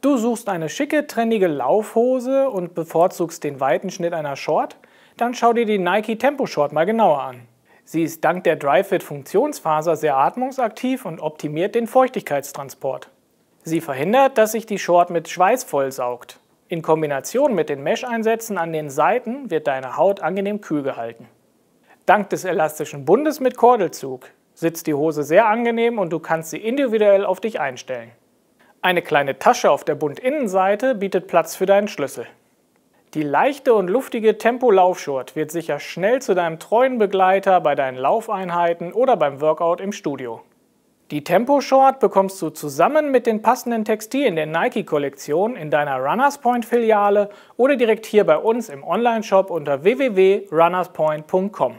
Du suchst eine schicke, trendige Laufhose und bevorzugst den weiten Schnitt einer Short? Dann schau dir die Nike Tempo Short mal genauer an. Sie ist dank der DryFit Funktionsfaser sehr atmungsaktiv und optimiert den Feuchtigkeitstransport. Sie verhindert, dass sich die Short mit Schweiß vollsaugt. In Kombination mit den Mesh-Einsätzen an den Seiten wird deine Haut angenehm kühl gehalten. Dank des elastischen Bundes mit Kordelzug sitzt die Hose sehr angenehm und du kannst sie individuell auf dich einstellen. Eine kleine Tasche auf der Bundinnenseite bietet Platz für deinen Schlüssel. Die leichte und luftige Tempo-Laufshort wird sicher schnell zu deinem treuen Begleiter bei deinen Laufeinheiten oder beim Workout im Studio. Die Tempo-Short bekommst du zusammen mit den passenden Textilien der Nike-Kollektion in deiner Runners Point-Filiale oder direkt hier bei uns im Onlineshop unter www.runnerspoint.com.